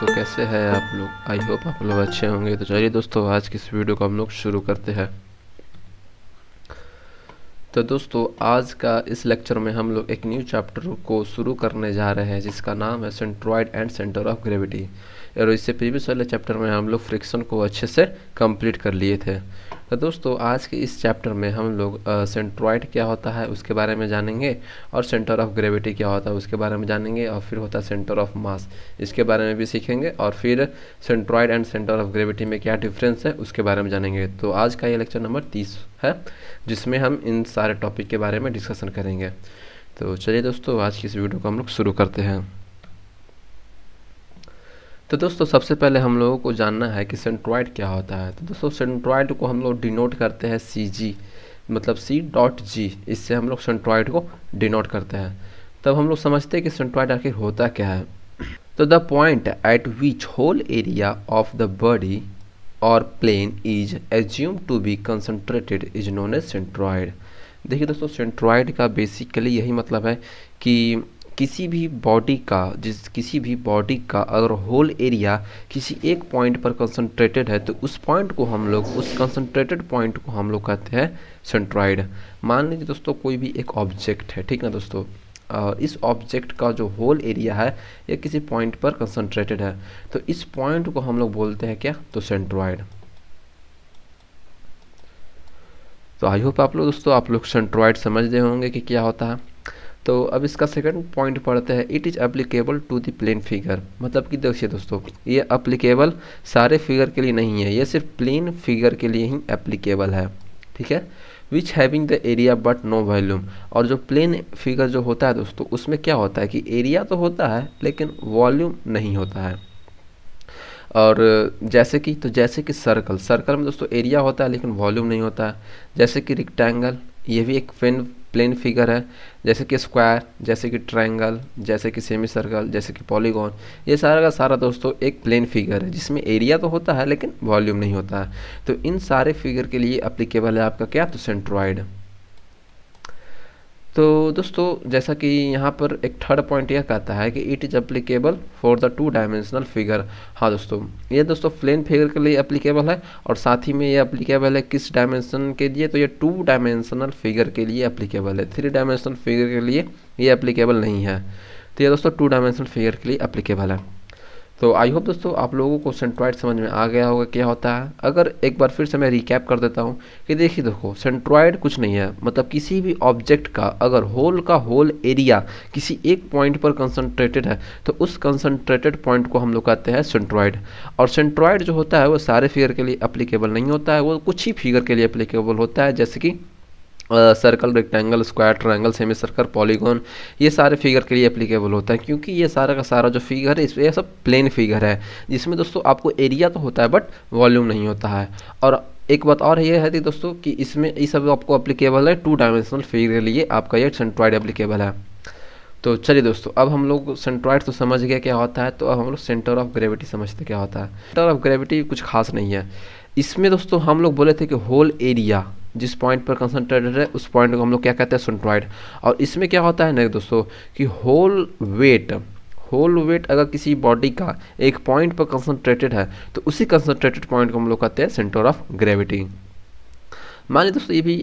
दोस्तों कैसे हैं आप लोग आई होप आप लोग अच्छे होंगे तो चलिए दोस्तों आज की इस वीडियो को हम लोग शुरू करते हैं तो दोस्तों आज का इस लेक्चर में हम लोग एक न्यू चैप्टर को शुरू करने जा रहे हैं जिसका नाम है centroid and centre of gravity और इससे प्रीवियस वाले चैप्टर में हम लोग फ्रिक्शन को अच्छे से कंप्लीट कर लिए थे तो दोस्तों आज के इस चैप्टर में हम लोग सेंट्रॉइड क्या होता है उसके बारे में जानेंगे और सेंटर ऑफ ग्रेविटी क्या होता है उसके बारे में जानेंगे और फिर होता है सेंटर ऑफ मास इसके बारे में भी सीखेंगे और फिर centroid and centre of gravity में क्या डिफरेंस है उसके बारे में जानेंगे तो आज का ये लेक्चर नंबर तीस है जिसमें हम इन सारे टॉपिक के बारे में डिस्कसन करेंगे तो चलिए दोस्तों आज की इस वीडियो को हम लोग शुरू करते हैं तो दोस्तों सबसे पहले हम लोगों को जानना है कि सेंट्रॉइड क्या होता है तो दोस्तों सेंट्रॉइड को हम लोग डिनोट करते हैं सी जी मतलब सी डॉट जी इससे हम लोग सेंट्रॉइड को डिनोट करते हैं तब हम लोग समझते हैं कि सेंट्रॉइड आखिर होता क्या है तो the point at which whole area of the body और plane is assume to be concentrated is known as centroid देखिए दोस्तों सेंट्रॉइड का बेसिकली यही मतलब है कि किसी भी बॉडी का जिस किसी भी बॉडी का अगर होल एरिया किसी एक पॉइंट पर कंसंट्रेटेड है तो उस पॉइंट को हम लोग उस कंसंट्रेटेड पॉइंट को हम लोग कहते हैं सेंट्रॉइड मान लीजिए दोस्तों कोई भी एक ऑब्जेक्ट है ठीक है दोस्तों और इस ऑब्जेक्ट का जो होल एरिया है ये किसी पॉइंट पर कंसंट्रेटेड है तो इस पॉइंट को हम लोग बोलते हैं क्या तो सेंट्रॉइड तो आई होप आप लोग दोस्तों आप लोग सेंट्रॉइड समझ गए होंगे कि क्या होता है तो अब इसका सेकंड पॉइंट पढ़ते हैं it is applicable to the plane figure मतलब कि देखिए दोस्तों ये अप्लीकेबल सारे फिगर के लिए नहीं है ये सिर्फ प्लेन फिगर के लिए ही एप्लीकेबल है ठीक है which having the area but no volume और जो प्लेन फिगर जो होता है दोस्तों उसमें क्या होता है कि एरिया तो होता है लेकिन वॉल्यूम नहीं होता है और जैसे कि तो जैसे कि सर्कल सर्कल में दोस्तों एरिया होता है लेकिन वॉल्यूम नहीं होता है जैसे कि रिक्टेंगल ये भी एक पेन प्लेन फिगर है जैसे कि स्क्वायर जैसे कि ट्रायंगल जैसे कि सेमी सर्कल जैसे कि पॉलीगॉन ये सारा का सारा दोस्तों एक प्लेन फिगर है जिसमें एरिया तो होता है लेकिन वॉल्यूम नहीं होता है तो इन सारे फिगर के लिए अप्लीकेबल है आपका क्या तो सेंट्रॉइड तो दोस्तों जैसा कि यहाँ पर एक थर्ड पॉइंट यह कहता है कि it is applicable for the two dimensional figure हाँ दोस्तों ये दोस्तों प्लेन फिगर के लिए अप्लीकेबल है और साथ ही में ये अप्लीकेबल है किस डायमेंशन के लिए तो ये टू डायमेंशनल फिगर के लिए अप्लीकेबल है थ्री डायमेंशनल फिगर के लिए ये अप्लीकेबल नहीं है तो ये दोस्तों टू डायमेंशनल फिगर के लिए अप्लीकेबल है तो आई होप दोस्तों आप लोगों को सेंट्रॉइड समझ में आ गया होगा क्या होता है अगर एक बार फिर से मैं रिकैप कर देता हूँ कि देखिए देखो सेंट्रॉइड कुछ नहीं है मतलब किसी भी ऑब्जेक्ट का अगर होल का होल एरिया किसी एक पॉइंट पर कंसनट्रेटेड है तो उस कंसनट्रेटेड पॉइंट को हम लोग कहते हैं सेंट्रॉइड और सेंट्रॉइड जो होता है वो सारे फिगर के लिए अप्लीकेबल नहीं होता है वो कुछ ही फिगर के लिए अप्लीकेबल होता है जैसे कि circle rectangle square triangle semi circle polygon ये सारे फिगर के लिए एप्लीकेबल होता है क्योंकि ये सारा का सारा जो फिगर है इसमें यह सब प्लेन फिगर है जिसमें दोस्तों आपको एरिया तो होता है बट वॉल्यूम नहीं होता है और एक बात और ये है कि दोस्तों कि इसमें ये इस सब आपको अप्लीकेबल है टू डायमेंशनल फिगर के लिए आपका ये सेंट्रॉइड अप्लीकेबल है तो चलिए दोस्तों अब हम लोग सेंट्रॉइड तो समझ गए क्या होता है तो अब हम लोग सेंटर ऑफ ग्रेविटी समझते क्या होता है सेंटर ऑफ ग्रेविटी कुछ खास नहीं है इसमें दोस्तों हम लोग बोले थे कि होल एरिया जिस पॉइंट पर कंसनट्रेटेड है उस पॉइंट को हम लोग क्या कहते हैं सेंट्रॉइड और इसमें क्या होता है ना दोस्तों कि होल वेट होल वेट अगर किसी बॉडी का एक पॉइंट पर कंसनट्रेटेड है तो उसी कंसनट्रेटेड पॉइंट को हम लोग कहते हैं सेंटर ऑफ ग्रेविटी मान लीजिए दोस्तों ये भी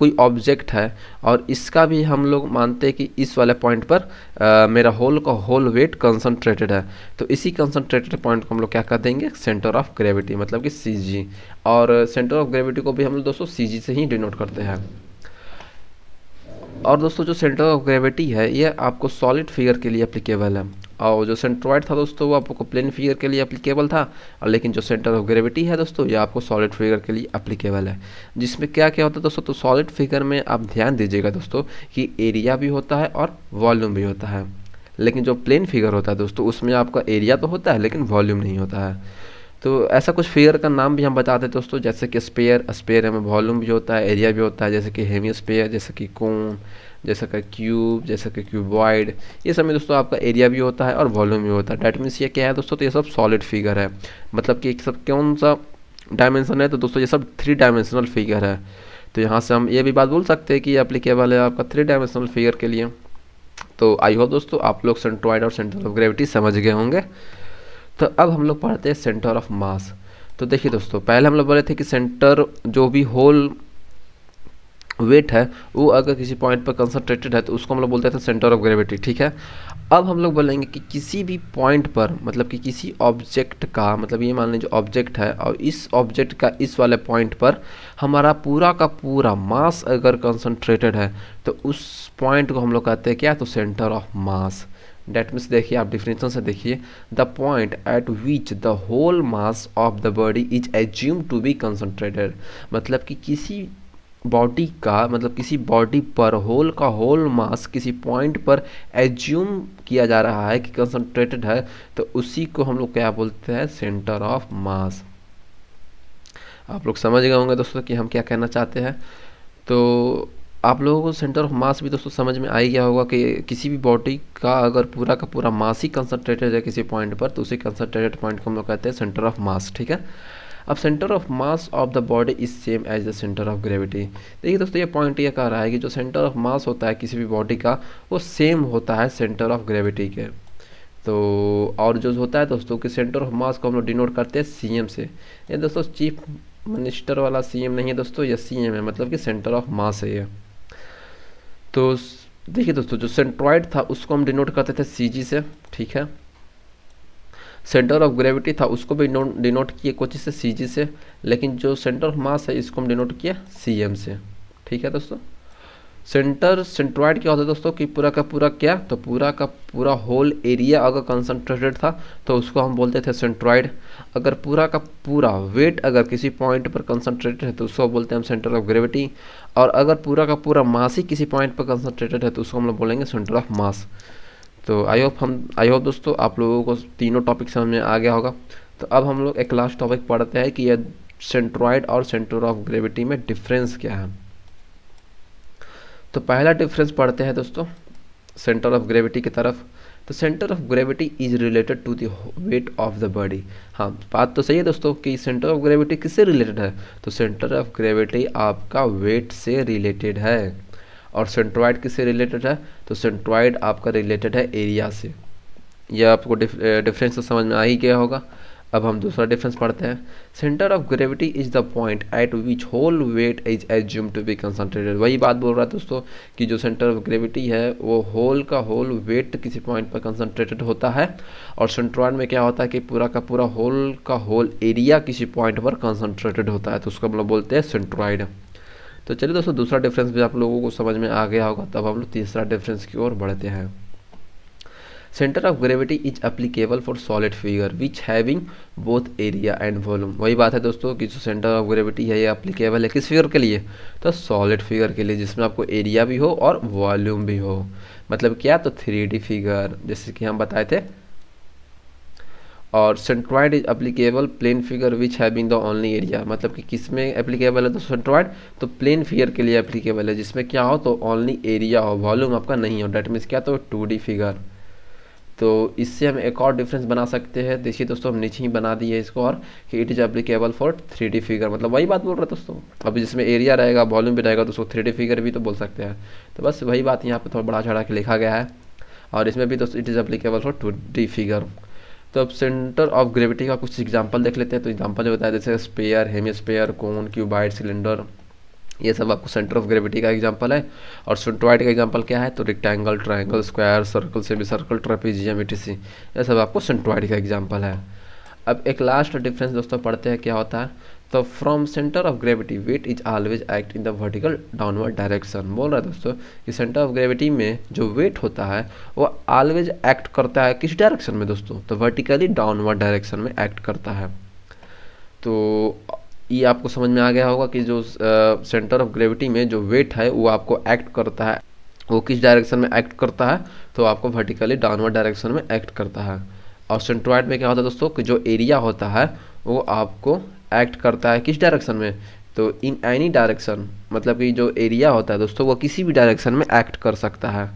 कोई ऑब्जेक्ट है और इसका भी हम लोग मानते हैं कि इस वाले पॉइंट पर आ, मेरा होल का होल वेट कंसनट्रेटेड है तो इसी कंसनट्रेटेड पॉइंट को हम लोग क्या कर देंगे सेंटर ऑफ ग्रेविटी मतलब कि सी और सेंटर ऑफ ग्रेविटी को भी हम लोग दोस्तों सी से ही डिनोट करते हैं और दोस्तों जो सेंटर ऑफ ग्रेविटी है ये आपको सॉलिड फिगर के लिए अप्लीकेबल है और जो सेंट्रॉइड था दोस्तों वो आपको प्लेन फिगर के लिए अप्लीकेबल था और लेकिन जो सेंटर ऑफ ग्रेविटी है दोस्तों ये आपको सॉलिड फिगर के लिए अप्लीकेबल है जिसमें क्या क्या होता है दोस्तों तो सॉलिड फिगर में आप ध्यान दीजिएगा दोस्तों कि एरिया भी होता है और वॉल्यूम भी होता है लेकिन जो प्लेन फिगर होता है दोस्तों उसमें आपका एरिया तो होता है लेकिन वॉल्यूम नहीं होता है तो ऐसा कुछ फिगर का नाम भी हम बता हैं दोस्तों जैसे कि स्पेयर स्पेयर में वॉल्यूम भी होता है एरिया भी होता है जैसे कि हेमी स्पेयर जैसे कि कोन जैसा कि क्यूब जैसा कि क्यूबॉइड ये सब में दोस्तों आपका एरिया भी होता है और वॉल्यूम भी होता है डैट मीन्स ये क्या है दोस्तों तो ये सब सॉलिड फिगर है मतलब कि एक सब कौन सा डायमेंशन है तो दोस्तों ये सब थ्री डायमेंशनल फिगर है तो यहाँ से हम ये भी बात बोल सकते हैं कि ये अप्लीकेबल है आपका थ्री डायमेंशनल फिगर के लिए तो आई होप दोस्तों आप लोग सेंट्रॉइड और सेंटर ऑफ ग्रेविटी समझ गए होंगे तो अब हम लोग पढ़ते हैं सेंटर ऑफ मास तो देखिए दोस्तों पहले हम लोग बोले थे कि सेंटर जो भी होल वेट है वो अगर किसी पॉइंट पर कंसंट्रेटेड है तो उसको हम लोग बोलते हैं सेंटर ऑफ ग्रेविटी ठीक है अब हम लोग बोलेंगे कि किसी भी पॉइंट पर मतलब कि किसी ऑब्जेक्ट का मतलब ये मान लें जो ऑब्जेक्ट है और इस ऑब्जेक्ट का इस वाले पॉइंट पर हमारा पूरा का पूरा मास अगर कंसंट्रेटेड है तो उस पॉइंट को हम लोग कहते हैं क्या तो centre of mass that means देखिए आप डिफिनेशन से देखिए the point at which the whole mass of the body is assume to be concentrated मतलब कि किसी बॉडी का मतलब किसी बॉडी पर होल का होल मास किसी पॉइंट पर एज्यूम किया जा रहा है कि कंसंट्रेटेड है तो उसी को हम लोग क्या बोलते हैं सेंटर ऑफ मास आप लोग समझ गए होंगे दोस्तों कि हम क्या कहना चाहते हैं तो आप लोगों को सेंटर ऑफ मास भी दोस्तों समझ में आ ही गया होगा कि किसी भी बॉडी का अगर पूरा का पूरा मास ही कंसनट्रेटेड है किसी पॉइंट पर तो उसी कंसनट्रेटेड पॉइंट को हम लोग कहते हैं सेंटर ऑफ मास ठीक है अब centre of mass of the body is same as the centre of gravity देखिए दोस्तों ये पॉइंट ये कह रहा है कि जो सेंटर ऑफ मास होता है किसी भी बॉडी का वो सेम होता है सेंटर ऑफ ग्रेविटी के तो और जो होता है दोस्तों कि सेंटर ऑफ मास को हम लोग डिनोट करते हैं सी से ये दोस्तों चीफ मिनिस्टर वाला सी नहीं है दोस्तों ये सी है मतलब कि सेंटर ऑफ मास है ये तो देखिए दोस्तों जो सेंट्रॉइड था उसको हम डिनोट करते थे सी से ठीक है सेंटर ऑफ ग्रेविटी था उसको भी डिनोट किए कोची से सी जी से लेकिन जो सेंटर ऑफ मास है इसको हम डिनोट किया सी एम से ठीक है दोस्तों सेंटर सेंट्रॉइड क्या होता है दोस्तों कि पूरा का पूरा क्या तो पूरा का पूरा होल एरिया अगर कंसनट्रेटेड था तो उसको हम बोलते थे सेंट्रॉइड अगर पूरा का पूरा वेट अगर किसी पॉइंट पर कंसनट्रेटेड है तो उसको बोलते हैं हम सेंटर ऑफ ग्रेविटी और अगर पूरा का पूरा मास ही किसी पॉइंट पर कंसनट्रेटेड है तो उसको हम लोग बोलेंगे सेंटर ऑफ मास तो आई होप हम आई होप दोस्तों आप लोगों को तीनों टॉपिक समझ में आ गया होगा तो अब हम लोग एक लास्ट टॉपिक पढ़ते हैं कि यह सेंट्रॉइड और सेंटर ऑफ ग्रेविटी में डिफरेंस क्या है तो पहला डिफरेंस पढ़ते हैं दोस्तों सेंटर ऑफ ग्रेविटी की तरफ तो centre of gravity is related to the weight of the body हाँ बात तो सही है दोस्तों कि सेंटर ऑफ ग्रेविटी किससे रिलेटेड है तो सेंटर ऑफ ग्रेविटी आपका वेट से रिलेटेड है और सेंट्रॉइड किससे रिलेटेड है तो सेंट्रॉइड आपका रिलेटेड है एरिया से यह आपको डिफरेंस तो समझ में आ ही गया होगा अब हम दूसरा डिफरेंस पढ़ते हैं centre of gravity is the point at which whole weight is assume to be concentrated वही बात बोल रहा है दोस्तों कि जो सेंटर ऑफ ग्रेविटी है वो होल का होल वेट किसी पॉइंट पर कंसनट्रेटेड होता है और सेंट्रॉइड में क्या होता है कि पूरा का पूरा होल का होल एरिया किसी पॉइंट पर कंसनट्रेटेड होता है तो उसको हम लोग बोलते हैं सेंट्रॉइड तो चलिए दोस्तों दूसरा डिफरेंस भी आप लोगों को समझ में आ गया होगा तब हम लोग तीसरा डिफरेंस की ओर बढ़ते हैं centre of gravity is applicable for solid figure which having both area and volume वही बात है दोस्तों कि जो सेंटर ऑफ ग्रेविटी है ये अप्लीकेबल है किस फिगर के लिए तो सॉलिड फिगर के लिए जिसमें आपको एरिया भी हो और वॉल्यूम भी हो मतलब क्या तो थ्री फिगर जैसे कि हम बताए थे और centroid is applicable plane figure which have been the only area मतलब कि किस में एप्लीकेबल है तो सेंट्रॉइड तो प्लेन फिगर के लिए अप्लीकेबल है जिसमें क्या हो तो ओनली एरिया हो वॉल्यूम आपका नहीं हो डेट मीन्स क्या तो टू फिगर तो इससे हम एक और डिफरेंस बना सकते हैं देखिए दोस्तों हम नीचे ही बना दिए इसको और कि it is applicable for three figure मतलब वही बात बोल रहे दोस्तों अब जिसमें एरिया रहेगा वॉल्यूम भी रहेगा तो उसको थ्री फिगर भी तो बोल सकते हैं तो बस वही बात यहाँ पर थोड़ा बड़ा चढ़ा के लिखा गया है और इसमें भी दोस्तों it is applicable for two figure तो अब सेंटर ऑफ ग्रेविटी का कुछ एग्जाम्पल देख लेते हैं तो एग्जाम्पल जो बताया जैसे sphere hemisphere cone cuboid cylinder ये सब आपको सेंटर ऑफ ग्रेविटी का एग्जाम्पल है और सेंट्रॉइड का एग्जाम्पल क्या है तो rectangle triangle square circle semi circle trapezium etc ये सब आपको सेंट्रॉइड का एग्जाम्पल है अब एक लास्ट डिफरेंस दोस्तों पढ़ते हैं क्या होता है तो from centre of gravity weight is always act in the vertical downward direction बोल रहा है दोस्तों कि सेंटर ऑफ ग्रेविटी में जो वेट होता है वो ऑलवेज एक्ट करता है किस डायरेक्शन में दोस्तों तो वर्टिकली डाउनवर्ड डायरेक्शन में एक्ट करता है तो ये आपको समझ में आ गया होगा कि जो सेंटर ऑफ ग्रेविटी में जो वेट है वो आपको एक्ट करता है वो किस डायरेक्शन में एक्ट करता है तो आपको वर्टिकली डाउनवर्ड डायरेक्शन में एक्ट करता है और सेंट्रॉइड में क्या होता है दोस्तों कि जो एरिया होता है वो आपको एक्ट करता है किस डायरेक्शन में तो इन एनी डायरेक्शन मतलब कि जो एरिया होता है दोस्तों वो किसी भी डायरेक्शन में एक्ट कर सकता है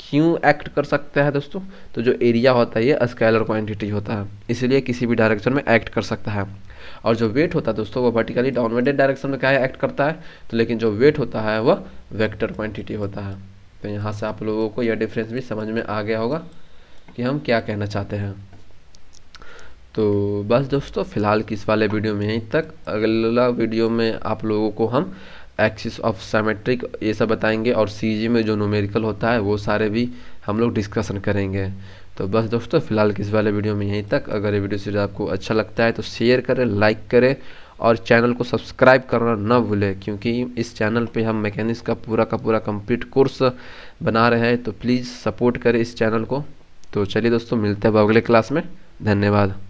क्यों एक्ट कर सकता है दोस्तों तो जो एरिया होता है ये स्केलर क्वांटिटी होता है इसलिए किसी भी डायरेक्शन में एक्ट कर सकता है और जो वेट होता है दोस्तों वो वर्टिकली डाउनवर्डेड डायरेक्शन में क्या है एक्ट करता है तो लेकिन जो वेट होता है वह वेक्टर क्वान्टिटी होता है तो यहाँ से आप लोगों को यह डिफरेंस भी समझ में आ गया होगा कि हम क्या कहना चाहते हैं तो बस दोस्तों फ़िलहाल किस वाले वीडियो में यहीं तक अगला वीडियो में आप लोगों को हम एक्सिस ऑफ सेमेट्रिक ये सब बताएंगे और सी में जो नोमेरिकल होता है वो सारे भी हम लोग डिस्कशन करेंगे तो बस दोस्तों फ़िलहाल किस वाले वीडियो में यहीं तक अगर ये वीडियो सीरीज आपको अच्छा लगता है तो शेयर करें लाइक करें और चैनल को सब्सक्राइब करना ना भूलें क्योंकि इस चैनल पे हम मैकेनिक्स का पूरा का पूरा कंप्लीट कोर्स बना रहे हैं तो प्लीज़ सपोर्ट करें इस चैनल को तो चलिए दोस्तों मिलते हैं अब अगले क्लास में धन्यवाद